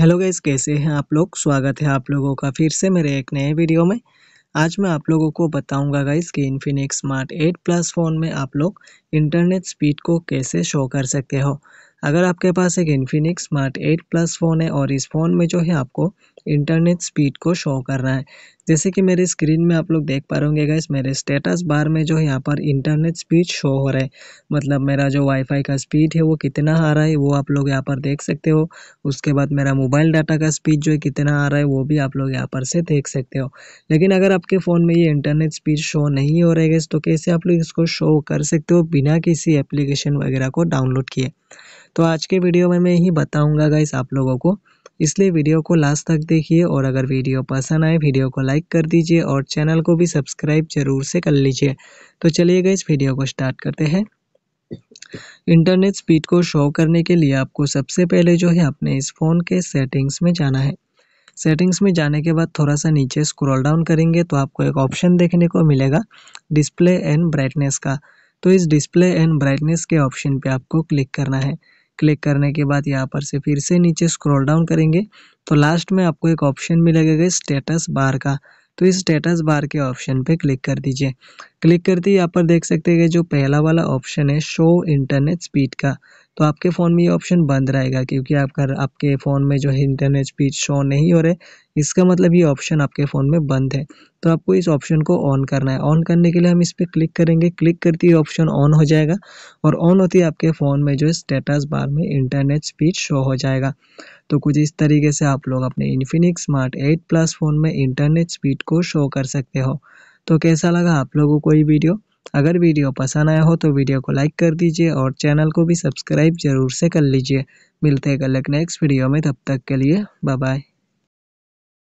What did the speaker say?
hello guys कैसे हैं आप लोग स्वागत है आप लोगों का फिर से मेरे एक नए वीडियो में आज मैं आप लोगों को बताऊंगा गाइस कि इन्फिनिक्स स्मार्ट 8 प्लस फ़ोन में आप लोग इंटरनेट स्पीड को कैसे शो कर सकते हो अगर आपके पास एक Infinix smart eight plus phone है और इस फ़ोन में जो है आपको इंटरनेट स्पीड को शो कर रहा है जैसे कि मेरे स्क्रीन में आप लोग देख पा रहे होंगे मेरे स्टेटस बार में जो है यहाँ पर इंटरनेट स्पीड शो हो रहा है मतलब मेरा जो वाईफाई का स्पीड है वो कितना आ रहा है वो आप लोग यहाँ पर देख सकते हो उसके बाद मेरा मोबाइल डाटा का स्पीड जो है कितना आ रहा है वो भी आप लोग यहाँ पर से देख सकते हो लेकिन अगर आपके फ़ोन में ये इंटरनेट स्पीड शो नहीं हो रहेगा है तो कैसे आप लोग इसको शो कर सकते हो बिना किसी एप्लीकेशन वगैरह को डाउनलोड किए तो आज के वीडियो में मैं यही बताऊंगा गाइस आप लोगों को इसलिए वीडियो को लास्ट तक देखिए और अगर वीडियो पसंद आए वीडियो को लाइक कर दीजिए और चैनल को भी सब्सक्राइब जरूर से कर लीजिए तो चलिए इस वीडियो को स्टार्ट करते हैं इंटरनेट स्पीड को शो करने के लिए आपको सबसे पहले जो है अपने इस फ़ोन के सेटिंग्स में जाना है सेटिंग्स में जाने के बाद थोड़ा सा नीचे स्क्रॉल डाउन करेंगे तो आपको एक ऑप्शन देखने को मिलेगा डिस्प्ले एंड ब्राइटनेस का तो इस डिस्प्ले एंड ब्राइटनेस के ऑप्शन पे आपको क्लिक करना है क्लिक करने के बाद यहाँ पर से फिर से नीचे स्क्रॉल डाउन करेंगे तो लास्ट में आपको एक ऑप्शन मिलेगा स्टेटस बार का तो इस स्टेटस बार के ऑप्शन पे क्लिक कर दीजिए क्लिक करते ही यहाँ पर देख सकते हैं जो पहला वाला ऑप्शन है शो इंटरनेट स्पीड का तो आपके फ़ोन में ये ऑप्शन बंद रहेगा क्योंकि आपका आपके फ़ोन में जो है इंटरनेट स्पीड शो नहीं हो रहे इसका मतलब ये ऑप्शन आपके फ़ोन में बंद है तो आपको इस ऑप्शन को ऑन करना है ऑन करने के लिए हम इस पर क्लिक करेंगे क्लिक करते ही ऑप्शन ऑन हो जाएगा और ऑन होते ही आपके फ़ोन में जो है स्टेटस बार में इंटरनेट स्पीड शो हो जाएगा तो कुछ इस तरीके से आप लोग अपने Infinix smart eight plus phone में इंटरनेट स्पीड को शो कर सकते हो तो कैसा लगा आप लोगों को ये वीडियो अगर वीडियो पसंद आया हो तो वीडियो को लाइक कर दीजिए और चैनल को भी सब्सक्राइब जरूर से कर लीजिए मिलते हैं कल एक नेक्स्ट वीडियो में तब तक के लिए बाय बाय